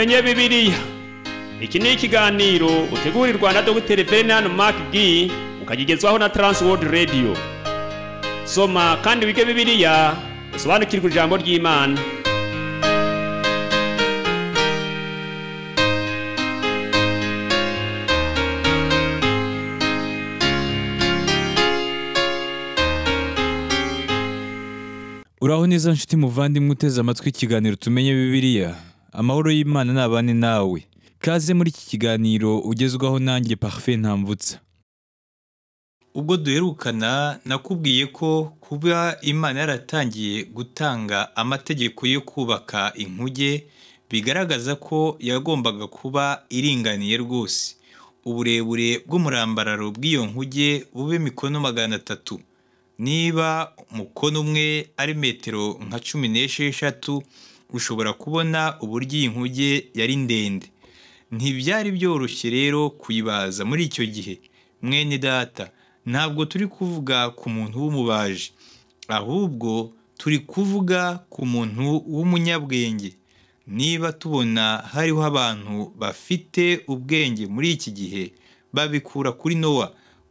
umenye bibiliya iki ni ikiganiro utegurirwa na dogiteri venan mcg ukagigezwaho na taransiwodi radiyo soma kandi wige bibiliya usobanukirwe ijambo ry'imana uraho neza nshuti muvandimwe uteze amatwi ikiganiro tumenye bibiliya amahoro y'imana ntabane nawe kaze muri iki kiganiro ugezwaho nanjye parufe ntambutsa ubwo duherukana nakubwiye ko kuba imana yaratangiye gutanga amategeko yo kubaka inkuge bigaragaza ko yagombaga kuba iringaniye rwose uburebure bw'umurambararo bw'iyo nkuge bube mikono magana atatu niba mukono umwe ari metero nka cumi n'esheshatu ushobora kubona uburyo iyi nkuge yari ndende ntibyari byoroshye rero kuyibaza muri icyo gihe mwene data ntabwo turi kuvuga ku muntu w'umubaji ahubwo turi kuvuga ku muntu w'umunyabwenge niba tubona hariho abantu bafite ubwenge muri iki gihe babikura kuri nowa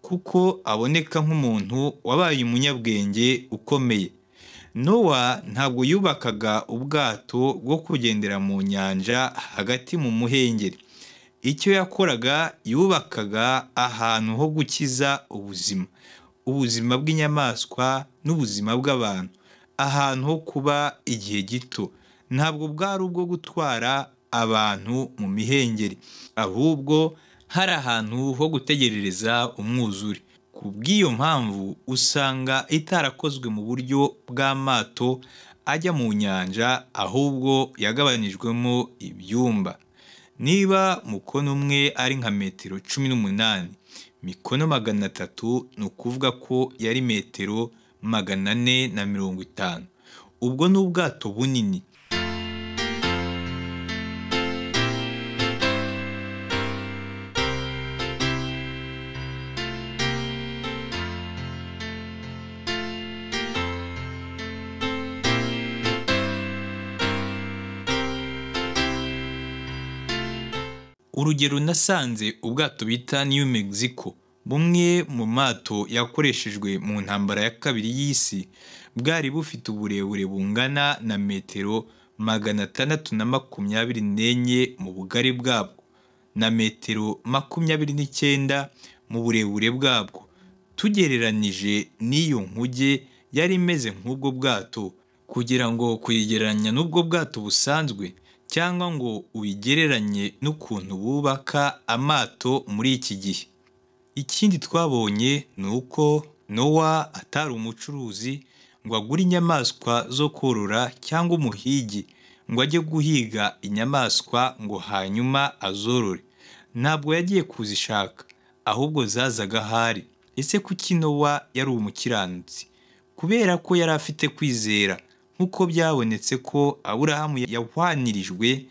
kuko aboneka nk'umuntu wabaye umunyabwenge ukomeye Nowa ntabwo yubakaga ubwato bwo kugendera mu nyanja hagati mu muhengeri icyo yakoraga yubakaga ahantu ho gukiza ubuzima ubuzima bw'inyamaswa n'ubuzima bw'abantu ahantu ho kuba igihe gito ntabwo bwari ubwo gutwara abantu mu mihengeri ahubwo hari ahantu ho gutegerereza umwuzure ku bw'iyo mpamvu usanga itarakozwe mu buryo bw'amato ajya mu nyanja ahubwo yagabanijwemo ibyumba niba mukono umwe ari nka metero cumi n'umunani mikono magana atatu ni ukuvuga ko yari metero magana ane na mirongo itanu ubwo ni ubwato bunini urugero nasanze ubwato bita new mexico bumwe mu mato yakoreshejwe mu ntambara ya kabiri y'isi bwari bufite uburebure bungana na metero magana atandatu na makumyabiri n'enye mu bugari bwabwo na metero makumyabiri n'icyenda mu burebure bwabwo tugereranije n'iyo nkuge yari imeze nk'ubwo bwato kugira ngo kuyigereranya n'ubwo bwato busanzwe cyangwa ngo uyigereranye n'ukuntu bubaka amato muri iki gihe ikindi twabonye ni uko nowa atari umucuruzi ngo agure inyamaswa zo korora cyangwa umuhigi ngo ajye guhiga inyamaswa ngo hanyuma azorore ntabwo yagiye kuzishaka ahubwo zazaga ahari ese kuki nowa yari umukiranutsi kubera ko yari afite kwizera nk'uko byabonetse ko aburahamu yahwanirijwe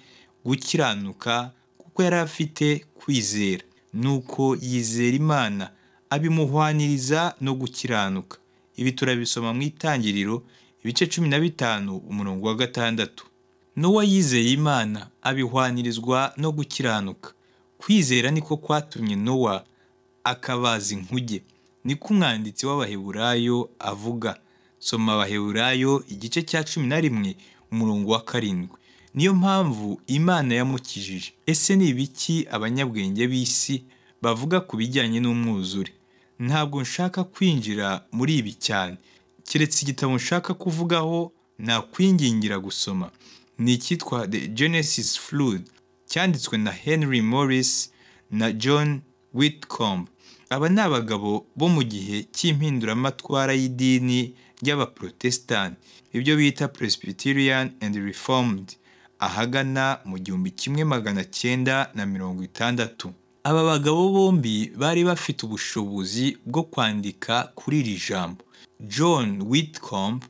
gukiranuka kuko yari afite kwizera nuko yizera imana abimuhwaniriza no gukiranuka ibi turabisoma mu itangiriro ibice cumi na bitanu umurongo wa gatandatu n'uwo yizeye imana abihwanirizwa no gukiranuka kwizera niko kwatumye nowa akabaza inkuge ko umwanditsi w'abaheburayo avuga soma abaheburayo igice cya cumi na rimwe umurongo wa karindwi niyo mpamvu imana yamukijije ese ni ibiki abanyabwenge b'isi bavuga ku bijyanye n'umwuzure ntabwo nshaka kwinjira muri ibi cyane keretse igitabo nshaka kuvugaho nakwingingira gusoma ni icyitwa the genesis flood cyanditswe na henry morris na john whitcomb aba ni abagabo bo mu gihe cy'impinduramatwara y'idini ry'abaporotesitanti ibyo bita presbyterian and reformed ahagana mu gihumbi kimwe magana cyenda na mirongo itandatu aba bagabo bombi bari bafite ubushobozi bwo kwandika kuri iri jambo john whitcomb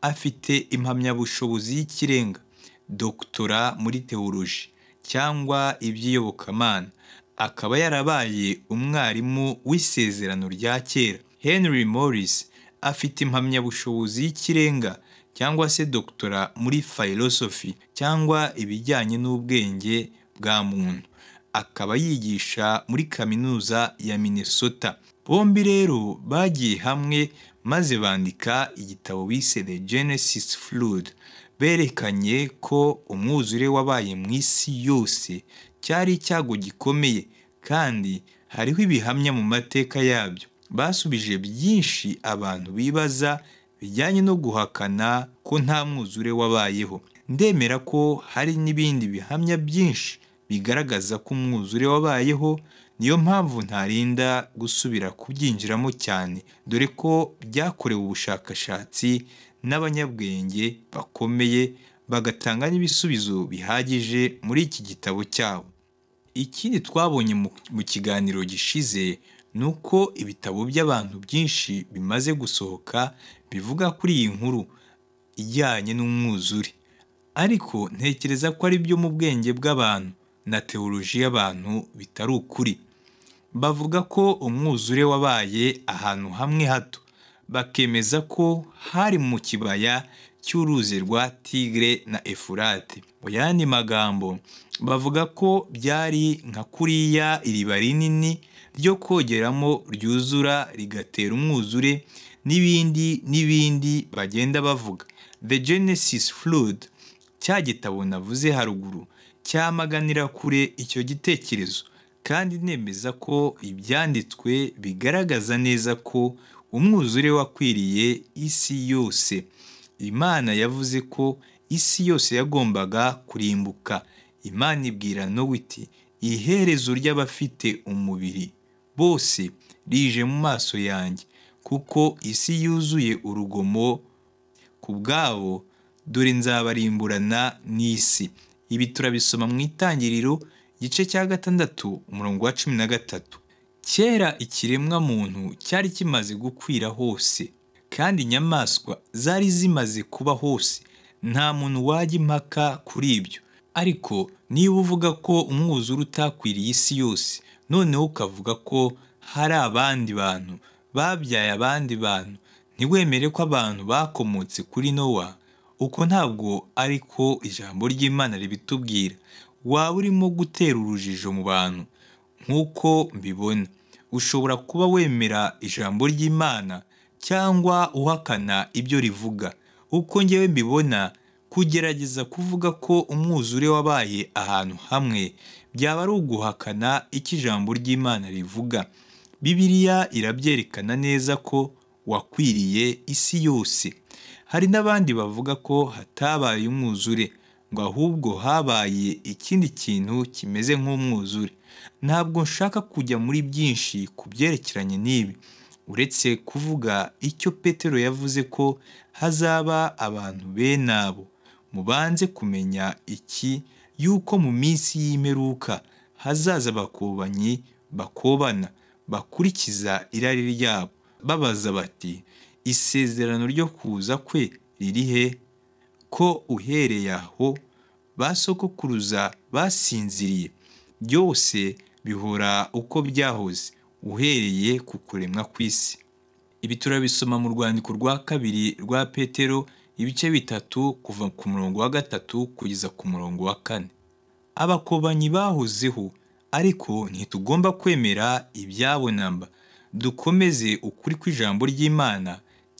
afite impamyabushobozi y'ikirenga dogitora muri teoloji cyangwa iby'iyobokamana akaba yarabaye umwarimu w'isezerano rya kera henry morris afite impamyabushobozi y'ikirenga cyangwa se dogitora muri filosofi cyangwa ibijyanye n'ubwenge bwa muntu, akaba yigisha muri kaminuza ya Minnesota, bombi rero bagiye hamwe maze bandika igitabo bise The Genesis Flood, berekanye ko umwuzure wabaye mu isi yose cyari icyago gikomeye kandi hariho ibihamya mu mateka yabyo. basubije byinshi abantu bibaza bijyanye no guhakana ko nta mwuzure wabayeho ndemera ko hari n'ibindi bihamya byinshi bigaragaza ko umwuzure wabayeho niyo mpamvu ntarinda gusubira kubyinjiramo cyane dore ko byakorewe ubushakashatsi n'abanyabwenge bakomeye bagatanga n'ibisubizo bihagije muri iki gitabo cyabo ikindi twabonye mu kiganiro gishize ni uko ibitabo by'abantu byinshi bimaze gusohoka bivuga kuri iyi nkuru ijyanye n'umwuzure ariko ntekereza ko ari byo mu bwenge bw'abantu na teoloji y'abantu bitari ukuri bavuga ko umwuzure wabaye ahantu hamwe hato bakemeza ko hari mu kibaya cy'uruzi rwa tigre na efurate mu yandi magambo bavuga ko byari nka kuriya iriba rinini ryo kogeramo ryuzura rigatera umwuzure n'ibindi n'ibindi bagenda bavuga the genesis flood cya gitabo navuze haruguru cyamaganira kure icyo gitekerezo kandi nemeza ko ibyanditswe bigaragaza neza ko umwuzure wakwiriye isi yose imana yavuze ko isi yose yagombaga kurimbuka imana ibwira nowa iti iherezo ry'abafite umubiri bose rije mu maso yanjye kuko isi yuzuye urugomo ku bwabo dore nzabarimburana n'isi ibi turabisoma mu itangiriro igice cya gatandatu umurongo wa cumi na gatatu kera ikiremwa muntu cyari kimaze gukwira hose kandi inyamaswa zari zimaze kuba hose nta muntu wajya impaka kuri ibyo ariko niba uvuga ko umwuzure utakwiriye isi yose noneho ukavuga ko hari abandi bantu babyaye abandi bantu ntiwemere ko abantu bakomotse kuri nowa uko ntabwo ariko ijambo ry'imana ribitubwira waba urimo gutera urujijo mu bantu nk'uko mbibona ushobora kuba wemera ijambo ry'imana cyangwa uhakana ibyo rivuga uko ngewe mbibona kugerageza kuvuga ko umwuzure wabaye ahantu hamwe byaba ari uguhakana icyo ijambo ry'imana rivuga bibiliya irabyerekana neza ko wakwiriye isi yose hari n'abandi bavuga ko hatabaye umwuzure ngo ahubwo habaye ikindi kintu kimeze nk'umwuzure ntabwo nshaka kujya muri byinshi ku byerekeranye n'ibi uretse kuvuga icyo petero yavuze ko hazaba abantu bene abo mubanze kumenya iki yuko mu minsi y'imperuka hazaza abakobanyi bakobana bakurikiza irari ryabo babaza bati isezerano ryo kuza kwe ririhe? ko uhereye aho ba sogokuruza basinziriye byose bihora uko byahoze uhereye ku kuremwa kw'isi ibi turabisoma mu rwandiko rwa kabiri rwa petero ibice bitatu kuva ku murongo wa gatatu kugeza ku murongo wa kane abakobanyi bahozeho ariko ntitugomba kwemera ibyabo namba dukomeze ukuri kw'ijambo ry'imana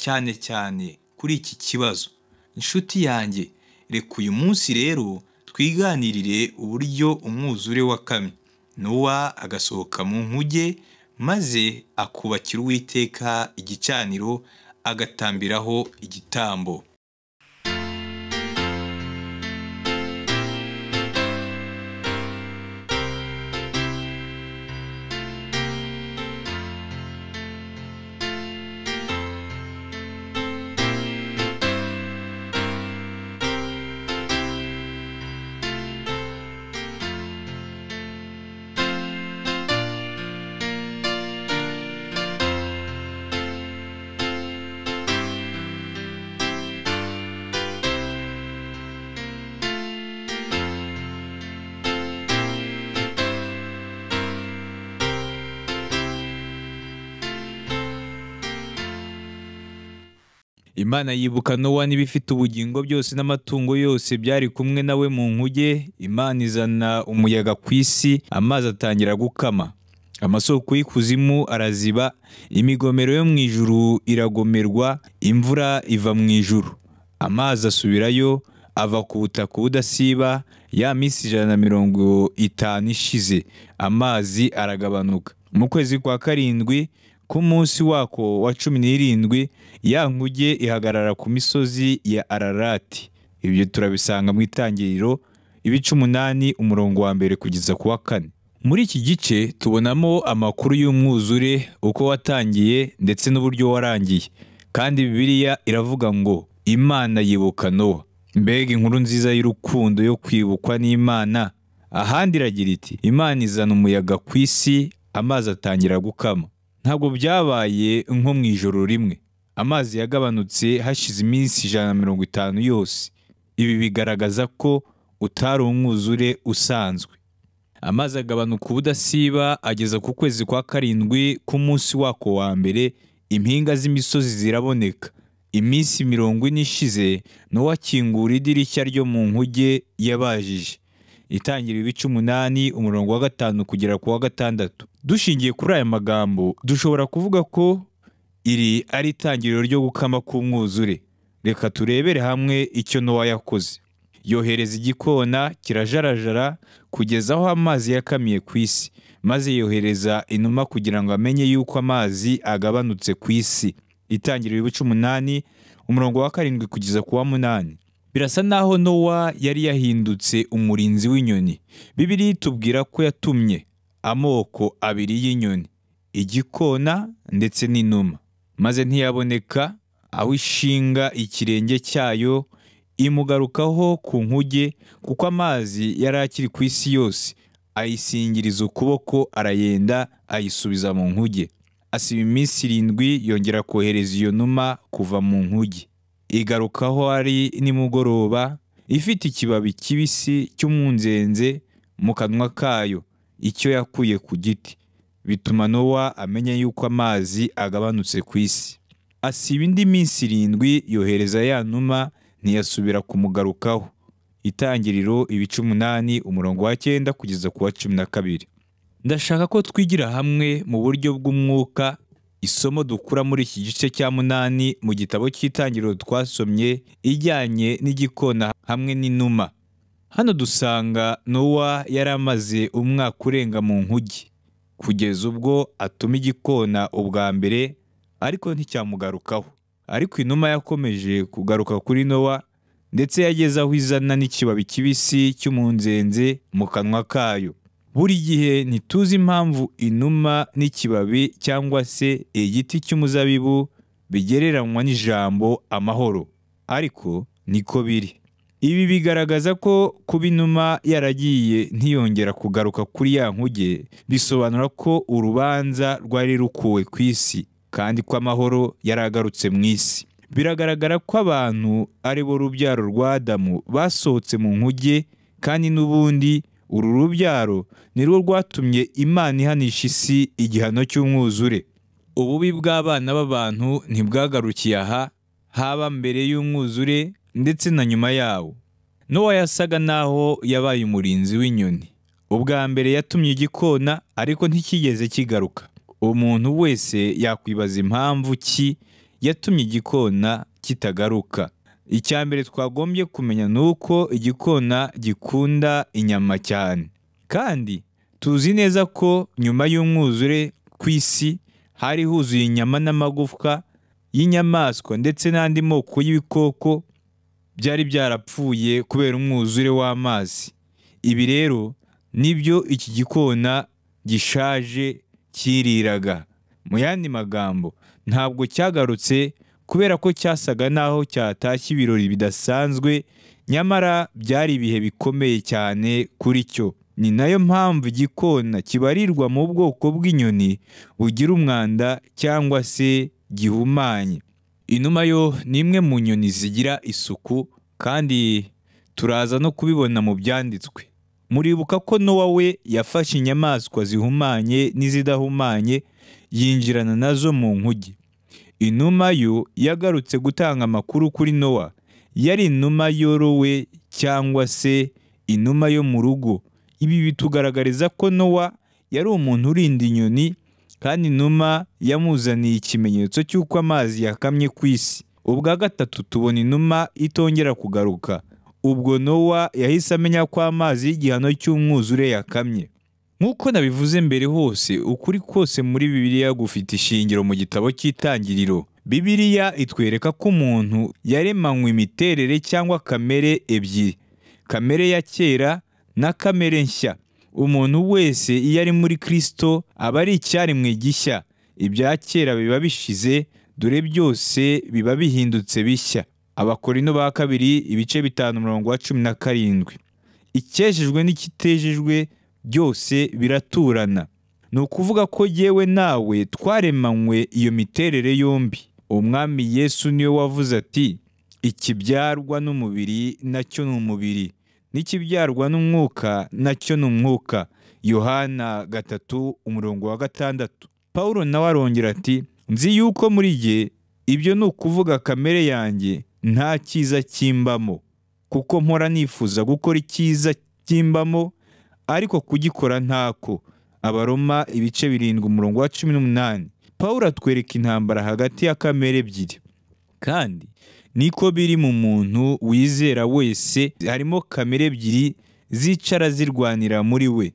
cyane cyane kuri iki kibazo inshuti yanjye reka uyu munsi rero twiganirire uburyo umwuzure wa kamwe nuwa agasohoka mu nkuge maze akubakira uwiteka igicaniro agatambiraho igitambo imana yibuka nowa n'ibifite ubugingo byose n'amatungo yose byari kumwe nawe mu nkuge imana izana umuyaga ku isi amazi atangira gukama amasoko y'ikuzimu araziba imigomero yo mu ijuru iragomerwa imvura iva mu ijuru amazi asubirayo ava ku butaka ubudasiba ya minsi ijana na mirongo itanu ishize amazi aragabanuka mu kwezi kwa karindwi ku munsi wako wa cumi n'irindwi ya nkuge ihagarara ku misozi ya ararati ibyo turabisanga mu itangiriro ibice umunani umurongo wa mbere kugeza ku wa kane muri iki gice tubonamo amakuru y'umwuzure uko watangiye ndetse n'uburyo warangiye kandi bibiliya iravuga ngo imana yibuka nowa mbega inkuru nziza y'urukundo yo kwibukwa n'imana ahandi iragira iti imana izana umuyaga ku isi amazi atangira gukama ntabwo byabaye nko mu ijoro rimwe amazi yagabanutse hashize iminsi ijana na mirongo itanu yose ibi bigaragaza ko utari umwuzure usanzwe amazi agabanuka ubudasiba ageza ku kwezi kwa karindwi k'umunsi wako wa mbere impinga z'imisozi ziraboneka iminsi mirongo ine ishize nowa idirishya ryo mu nkuge yabajije itangira ibice umunani umurongo wa gatanu kugera ku wa gatandatu dushingiye kuri aya magambo dushobora kuvuga ko iri ari itangiriro ryo gukama k'umwuzure reka turebere hamwe icyo nowa yakoze yohereza igikona kirajarajara kugeza aho amazi yakamiye ku isi maze yohereza inuma kugira ngo amenye yuko amazi agabanutse ku isi itangiriro ibice umunani umurongo wa karindwi kugeza ku wa munani birasa naho nowa yari yahindutse umurinzi w'inyoni bibiri tubwira ko yatumye amoko abiri y'inyoni igikona ndetse n'inuma maze ntiyaboneka aho ishinga ikirenge cyayo imugarukaho ku nkuge kuko amazi yari akiri ku isi yose ayisingiriza ukuboko arayenda ayisubiza mu nkuge asiba iminsi irindwi yongera kohereza iyo numa kuva mu nkuge igarukaho ari nimugoroba ifite ikibabi kibisi cy'umunzenze mu kanwa kayo icyo yakuye ku giti bituma nowa amenya yuko amazi agabanutse ku isi asiba indi minsi irindwi yohereza ya numa ntiyasubira kumugarukaho itangiriro ibice umunani umurongo wa cyenda kugeza ku wa cumi na kabiri ndashaka ko twigira hamwe mu buryo bw'umwuka isomo dukura muri iki gice cya munani mu gitabo cy'itangiriro twasomye ijyanye n'igikona hamwe n'inuma Hano dusanga Nowa yari amaze umwaka urenga mu nkugi kugeza ubwo atuma igikona ubwa mbere ariko nticyamugarukaho ariko inuma yakomeje kugaruka kuri Nowa ndetse yageze aho izana n'ikibabi kibisi cy'umunzenze mu kanwa kayo buri gihe ntituzi impamvu inuma n'ikibabi cyangwa se igiti cy'umuzabibu bigereranywa n'ijambo amahoro ariko niko biri ibi bigaragaza ko kuba inuma yaragiye ntiyongera kugaruka kuri ya nkuge bisobanura ko urubanza rwari rukuwe ku isi kandi ko amahoro yari agarutse mu isi biragaragara ko abantu ari bo rubyaro rwa Adamu basohotse mu nkuge kandi n'ubundi uru rubyaro ni rwo rwatumye imana ihanisha isi igihano cy'umwuzure ububi bw'abana b'abantu ntibwagarukiye aha haba mbere y'umwuzure ndetse na nyuma yawo nowa yasaga n'aho yabaye umurinzi w'inyoni ubwa mbere yatumye igikona ariko ntikigeze kigaruka umuntu wese yakwibaza impamvu ki yatumye igikona kitagaruka icya mbere twagombye kumenya ni uko igikona gikunda inyama cyane kandi tuzi neza ko nyuma y'umwuzure ku isi hari huzuye inyama n'amagufwa y'inyamaswa ndetse n'andi moko y'ibikoko byari byarapfuye kubera umwuzure w'amazi ibi rero nibyo iki gikona gishaje kiriraga mu yandi magambo ntabwo cyagarutse kubera ko cyasaga n'aho cyatashye ibirori bidasanzwe nyamara byari ibihe bikomeye cyane kuri cyo ni nayo mpamvu igikona kibarirwa mu bwoko bw'inyoni bugira umwanda cyangwa se gihumanye inuma yo ni imwe mu nyoni zigira isuku kandi turaza no kubibona mu byanditswe muribuka ko nowa we yafashe inyamaswa zihumanye n'izidahumanye yinjirana nazo mu nkugi inuma yo yagarutse gutanga amakuru kuri nowa yari inuma yorowe cyangwa se inuma yo mu rugo ibi bitugaragariza ko nowa yari umuntu urinda inyoni kandi inuma yamuzaniye ikimenyetso cy'uko amazi yakamye ku isi ubwa gatatu tubona inuma itongera kugaruka ubwo nowa yahise amenya ko amazi y'igihano cy'umwuzure yakamye nk'uko nabivuze mbere hose ukuri kose muri bibiliya gufite ishingiro mu gitabo cy'itangiriro bibiliya itwereka ko umuntu yaremanywe imiterere cyangwa kamere ebyiri kamere ya kera na kamere nshya umuntu wese iyo ari muri Kristo aba ari icyarimwe gishya ibya kera biba bishize dore byose biba bihindutse bishya abakorino ba kabiri ibice bitanu umurongo wa cumi na karindwi ikejejwe n'ikitejejwe byose biraturana ni ukuvuga ko yewe nawe twaremanywe iyo miterere yombi umwami yesu niwe wavuze ati ikibyarwa n'umubiri nacyo ni umubiri n'ikibyarwa n'umwuka nacyo ni umwuka yohana gatatu umurongo wa gatandatu paul nawe arongera ati nzi yuko muri gihe ibyo ni ukuvuga kamere yanjye nta cyiza kimbamo kuko mpora nifuza gukora icyiza kimbamo ariko kugikora ntako abaroma ibice birindwi umurongo wa cumi n'umunani paul atwereka intambara hagati ya kamere ebyiri kandi niko biri mu muntu wizera wese harimo kamere ebyiri zicara zirwanira muri we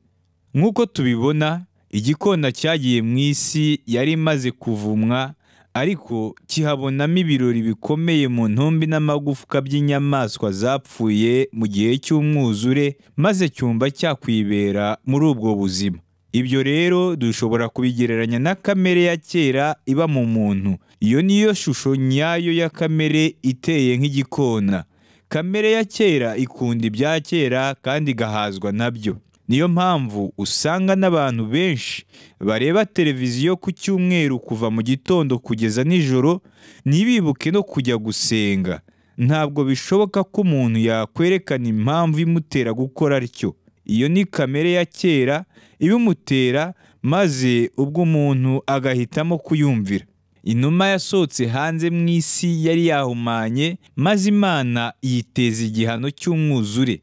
nk'uko tubibona igikona cyagiye mu isi yari imaze kuvumwa ariko kihabonamo ibirori bikomeye mu ntumbi n'amagufwa by'inyamaswa zapfuye mu gihe cy'umwuzure maze cyumva cyakwibera muri ubwo buzima ibyo rero dushobora kubigereranya na kamere ya kera iba mu muntu iyo niyo shusho nyayo ya kamere iteye nk'igikona kamere ya kera ikunda ibya kera kandi igahazwa nabyo niyo mpamvu usanga n'abantu benshi bareba televiziyo ku cyumweru kuva mu gitondo kugeza nijoro ntibibuke no kujya gusenga ntabwo bishoboka ko umuntu yakwerekana impamvu imutera gukora atyo iyo ni kamere ya kera ibimutera maze ubwo umuntu agahitamo kuyumvira inuma yasohotse hanze mu isi yari yahumanye maze imana yiteza igihano cy'umwuzure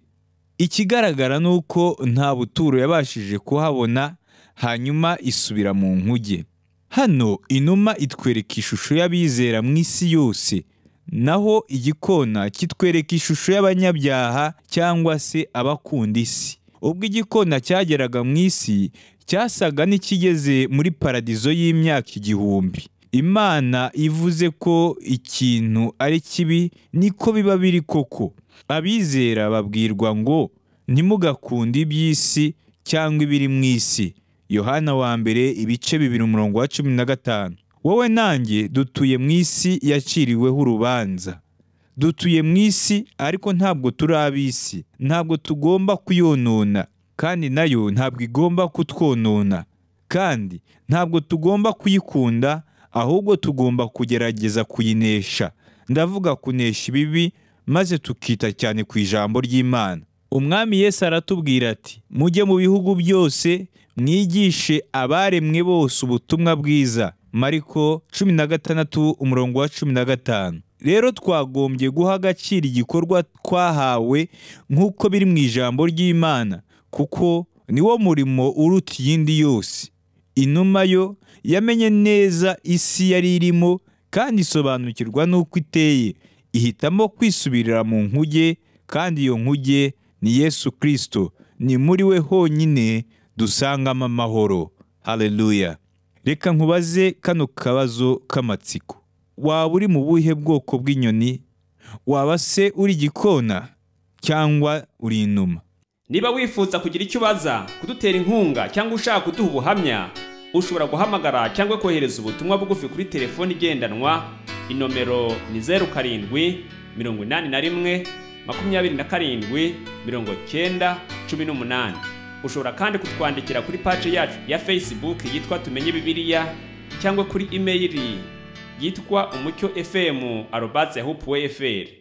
ikigaragara ni uko nta buturo yabashije kuhabona hanyuma isubira mu nkuge hano inuma itwereka ishusho y'abizera mu isi yose naho igikona kitwereka ishusho y'abanyabyaha cyangwa se abakunda isi ubwo igikona cyageraga mu isi cyasaga n'ikigeze muri paradizo y'imyaka igihumbi imana ivuze ko ikintu ari kibi niko biba biri koko abizera babwirwa ngo ntimugakunde iby'isi cyangwa ibiri mu isi yohana wa mbere ibice bibiri umurongo wa cumi na gatanu wowe nanjye dutuye mu isi yaciriweho urubanza dutuye mu isi ariko ntabwo turi ab'isi ntabwo tugomba kuyonona kandi nayo ntabwo igomba kutwonona kandi ntabwo tugomba kuyikunda ahubwo tugomba kugerageza kuyinesha ndavuga kunesha ibibi maze tukita cyane ku ijambo ry'imana umwami Yesu aratubwira ati mujye mu bihugu byose mwigishe abaremwe bose ubutumwa bwiza mariko cumi na gatandatu umurongo wa cumi na gatanu rero twagombye guha agaciro igikorwa twahawe nk'uko biri mu ijambo ry'imana kuko ni wo murimo uruta iyindi yose inuma yo yamenye neza isi yari irimo kandi isobanukirwa n'uko iteye ihitamo kwisubirira mu nkuge kandi iyo nkuge ni yesu kirisito ni muri we honyine dusangamo amahoro hareruya reka nkubaze kano kabazo k'amatsiko waba uri mu buhe bwoko bw'inyoni waba se uri igikona cyangwa uri inuma niba wifuza kugira icyo ubaza kudutera inkunga cyangwa ushaka kuduha ubuhamya ushobora guhamagara cyangwa kohereza ubutumwa bugufi kuri telefoni igendanwa inomero ni zeru karindwi mirongo inani na rimwe makumyabiri na karindwi mirongo cyenda cumi n'umunani ushobora kandi kutwandikira kuri paji yacu ya facebook yitwa tumenye bibiliya cyangwa kuri imeyiri yitwa umucyo efemu arobatse yahupuwe eferi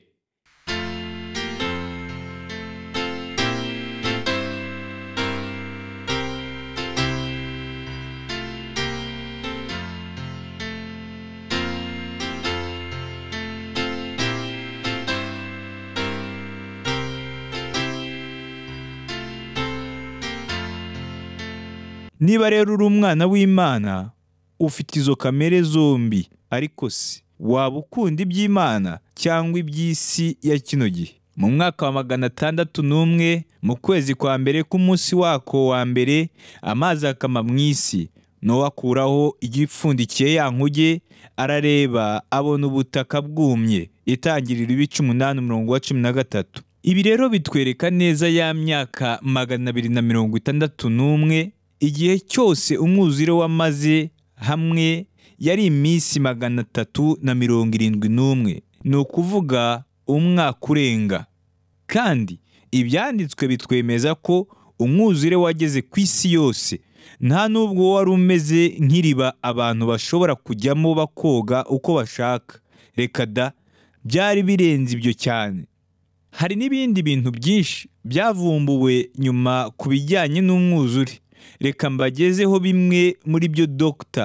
niba rero uri umwana w'imana ufite izo kamere zombi ariko se waba ukunda iby'imana cyangwa iby'isi ya kino gihe mu mwaka wa magana atandatu n'umwe mu kwezi kwa mbere k'umunsi wako wa mbere amazi akama mu isi n'uwakuraho igipfundikiye ya nkuge arareba abona ubutaka bwumye itangirira ibice umunani umurongo wa cumi na gatatu ibi rero bitwereka neza ya myaka magana abiri na mirongo itandatu n'umwe igihe cyose umwuzure wamaze hamwe yari iminsi magana atatu na mirongo irindwi n'umwe ni ukuvuga umwaka urenga kandi ibyanditswe bitwemeza ko umwuzure wageze ku isi yose nta n'ubwo wari umeze nk'iriba abantu bashobora kujyamo bakoga uko bashaka reka da byari birenze ibyo cyane hari n'ibindi bintu byinshi byavumbuwe nyuma ku bijyanye n'umwuzure reka mbagezeho bimwe muri byo dogita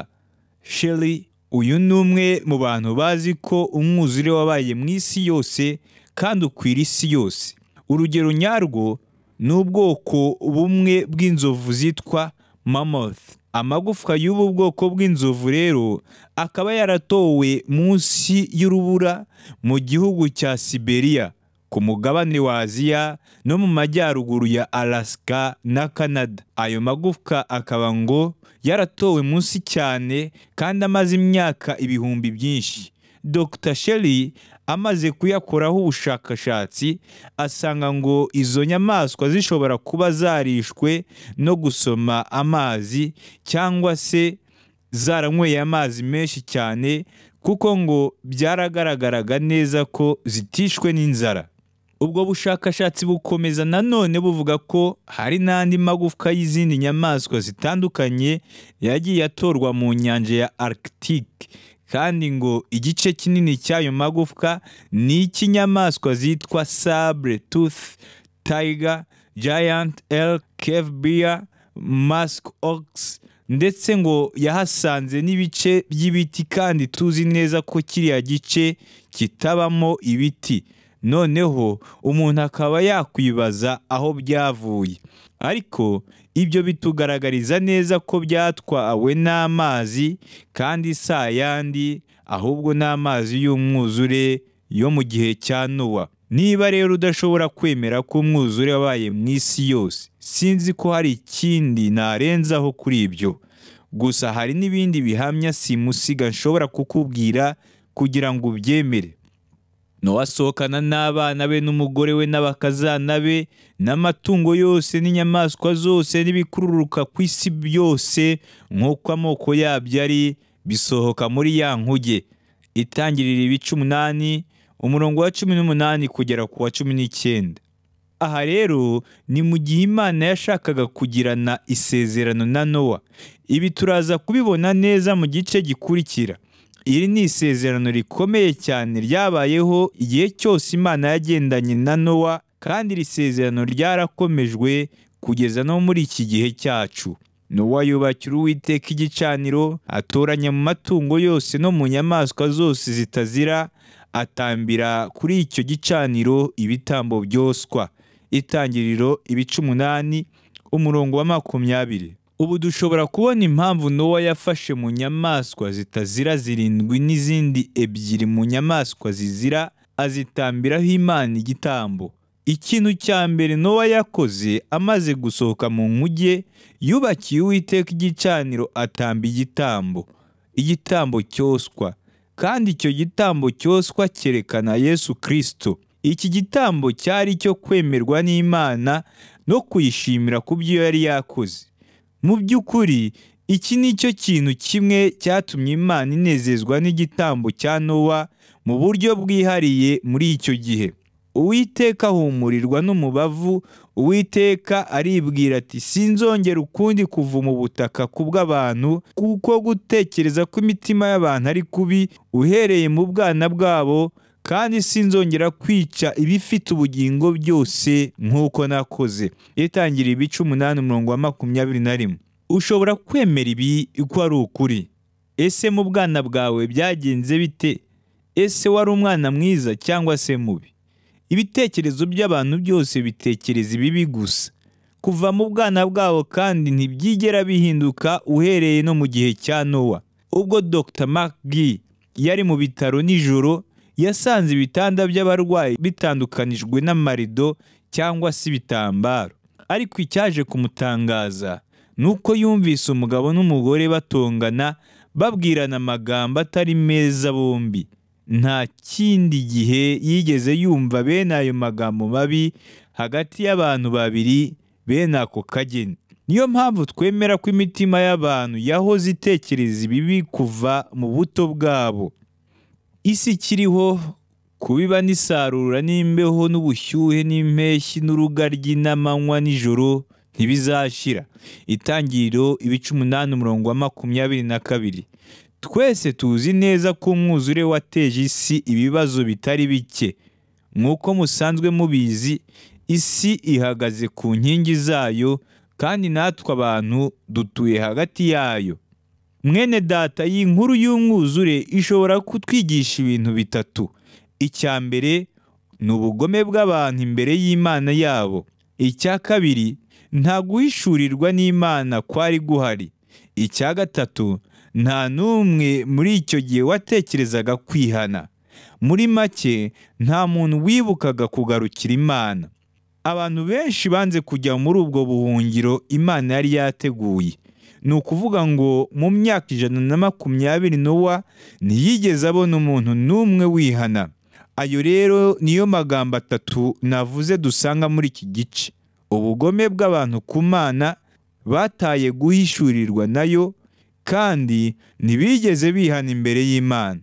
sheri uyu ni umwe mu bantu bazi ko umwuzure wabaye mu isi yose kandi ukwira isi yose urugero nyarwo ni ubwoko bumwe bw'inzovu zitwa mamoth amagufwa y'ubu bwoko bw'inzovu rero akaba yaratowe munsi y'urubura mu gihugu cya siberiya ku mugabane wa aziya no mu majyaruguru ya Alaska na canada ayo magufwa akaba ngo yaratowe munsi cyane kandi amaze imyaka ibihumbi byinshi dr sheri amaze kuyakoraho ubushakashatsi asanga ngo izo nyamaswa zishobora kuba zarishwe no gusoma amazi cyangwa se zaranyweye amazi menshi cyane kuko ngo byaragaragaraga neza ko zitishwe n'inzara ubwo bushakashatsi bukomeza nanone buvuga ko hari n'andi magufwa y'izindi nyamaswa zitandukanye yagiye atorwa mu nyanja ya Arctique. kandi ngo igice kinini cy'ayo magufwa ni icy'inyamaswa zitwa sabure Tooth, Tiger, Giant eri kevu biya masike ogisi ndetse ngo yahasanze n'ibice by'ibiti kandi tuzi neza ko kiriya gice kitabamo ibiti noneho umuntu akaba yakwibaza aho byavuye ariko ibyo bitugaragariza neza ko byatwawe n'amazi kandi si ayandi ahubwo n’amazi y'umwuzure yo mu gihe cya Nowa niba rero udashobora kwemera ko umwuzure wabaye mu isi yose sinzi ko hari ikindi narenzaho kuri ibyo gusa hari n'ibindi bihamya simusiga nshobora kukubwira kugira ngo ubyemere nowa asohokana n'abana be n'umugore we n'abakazana be n'amatungo yose n'inyamaswa zose n'ibikururuka ku isi byose nk'uko amoko yabyo ari bisohoka muri ya nkuge itangirira ibice umunani umurongo wa cumi n'umunani kugera ku wa cumi n'icyenda aha rero ni mu gihe imana yashakaga kugirana isezerano na nowa ibi turaza kubibona neza mu gice gikurikira iri ni isezerano rikomeye cyane ryabayeho igihe cyose imana yagendanye na nowa kandi iri sezerano ryarakomejwe kugeza no muri iki gihe cyacu nowa yubakira uwiteka igicaniro atoranya mu matungo yose no mu nyamaswa zose zitazira atambira kuri icyo gicaniro ibitambo byoswa itangiriro ibice umunani umurongo wa makumyabiri ubu dushobora kubona impamvu nowa yafashe mu nyamaswa zitazira zirindwi n'izindi ebyiri mu nyamaswa zizira azitambiraho imana igitambo ikintu cya mbere nowa yakoze amaze gusohoka mu nkuge yubakiye uwiteka igicaniro atamba igitambo igitambo cyoswa kandi icyo gitambo cyoswa cyerekana yesu kirisito iki gitambo cyari icyo kwemerwa n'imana no kuyishimira ku byo yari yakoze mu by'ukuri iki ni cyo kintu kimwe cyatumye imana inezezwa n'igitambo cya nowa mu buryo bwihariye muri icyo gihe uwiteka ahumurirwa n'umubavu uwiteka aribwira ati sinzongera ukundi kuva mu butaka ku bw’abantu, kuko gutekereza ko imitima y'abantu ari kubi uhereye mu bwana bwabo kandi sinzongera kwica ibifite ubugingo byose nk'uko nakoze yatangira ibice umunani umurongo wa makumyabiri na rimwe ushobora kwemera ibi ko ari ukuri ese mu bwana bwawe byagenze bite ese wari umwana mwiza cyangwa se mubi ibitekerezo by'abantu byose bitekereza ibibi gusa kuva mu bwana bwabo kandi ntibyigera bihinduka uhereye no mu gihe cya nowa ubwo dr mcgee yari mu bitaro nijoro yasanze ibitanda by'abarwayi bitandukanijwe n'amarido cyangwa se ibitambaro ariko icyaje kumutangaza ni uko yumvise umugabo n'umugore batongana babwirana amagambo atari meza bombi nta kindi gihe yigeze yumva bene ayo magambo mabi hagati y'abantu babiri bene ako kageni niyo mpamvu twemera ko imitima y'abantu yahoze itekereza ibibi kuva mu buto bwabo isi ikiriho kubiba n'isarura n'imbeho n'ubushyuhe n'impeshyi n'urugaryi n'amanywa n'ijoro ntibizashira itangiriro ibice umunani umurongo wa makumyabiri na kabiri twese tuzi neza ko umwuzure wateje isi ibibazo bitari bike nk'uko musanzwe mubizi isi ihagaze ku nkingi zayo kandi natwe abantu dutuye hagati yayo mwene data iyi nkuru y'umwuzure ishobora kutwigisha ibintu bitatu icya mbere ni ubugome bw'abantu imbere y'imana yabo icya kabiri nta guhishurirwa n'imana kwari guhari icya gatatu nta n'umwe muri icyo gihe watekerezaga kwihana muri make nta muntu wibukaga kugarukira imana abantu benshi banze kujya muri ubwo buhungiro imana yari yateguye ni ukuvuga ngo mu myaka ijana na makumyabiri nowa ntiyigeze abona umuntu n'umwe wihana ayo rero niyo magambo atatu navuze dusanga muri iki gice ubugome bw'abantu ku mana bataye guhishurirwa nayo kandi ntibigeze bihana imbere y'imana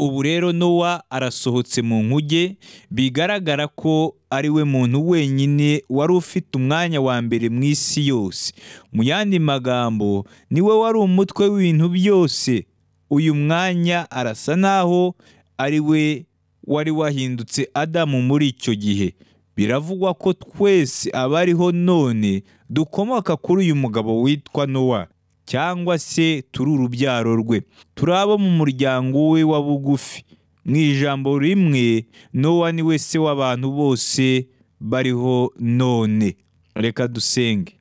ubu rero nowa arasohotse mu nkuge bigaragara ko ari we muntu wenyine wari ufite umwanya wa mbere mu isi yose mu yandi magambo ni we wari umutwe w'ibintu byose uyu mwanya arasa naho ari we wari wahindutse adamu muri icyo gihe biravugwa ko twese abariho none dukomoka kuri uyu mugabo witwa nowa cyangwa se turi urubyaro rwe turi abo mu muryango we wa bugufi mu ijambo rimwe nowa ni wese w'abantu bose bariho none reka dusenge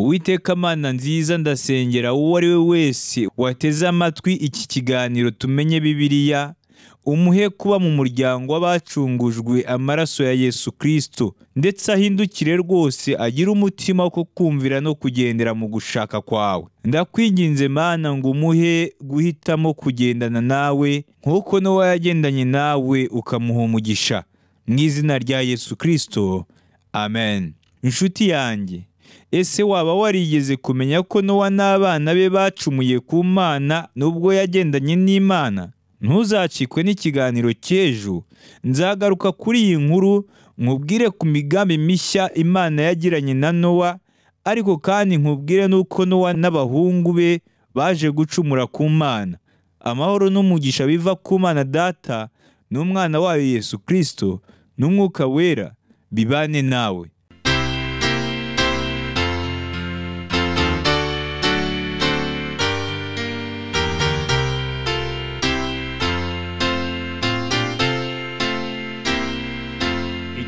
Uwiteka mana nziza ndasengera uwo ari we wese wateze amatwi iki kiganiro tumenye bibiliya umuhe kuba mu muryango w'abacungujwe amaraso ya Yesu Kristo ndetse ahindukire rwose agire umutima wo kumvira no kugendera mu gushaka kwawe ndakwinginze mana ngo umuhe guhitamo kugendana nawe nk'uko n'uwo yagendanye nawe ukamuha umugisha mu izina rya Yesu Kristo amen inshuti yanjye ese waba warigeze kumenya ko n'uwa n'abana be bacumuye ku mana nubwo yagendanye n'imana ntuzacikwe n'ikiganiro cy'ejo nzagaruka kuri iyi nkuru nkubwire ku migambi mishya imana yagiranye na nowa ariko kandi nkubwire n'uko nowa n'abahungu be baje gucumura ku mana amahoro n'umugisha biva ku mana data n'umwana wayo yesu kirisito n'umwuka wera bibane nawe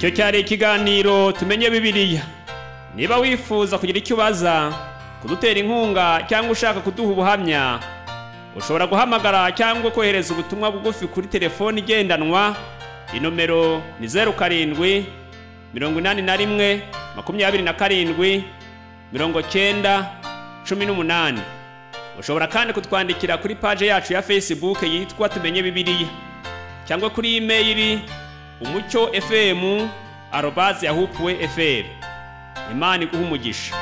icyo cyari ikiganiro tumenye bibiliya niba wifuza kugira icyo ubaza kudutera inkunga cyangwa ushaka kuduha ubuhamya ushobora guhamagara cyangwa kohereza ubutumwa bugufi kuri telefoni igendanwa inomero ni zeru karindwi mirongo inani na rimwe makumyabiri na karindwi mirongo cyenda cumi n'umunani ushobora kandi kutwandikira kuri paje yacu ya fesibuke yitwa tumenye bibiliya cyangwa kuri imeyiri umucyo efemu arobazi yahupuwe eferi imana iguha umugisha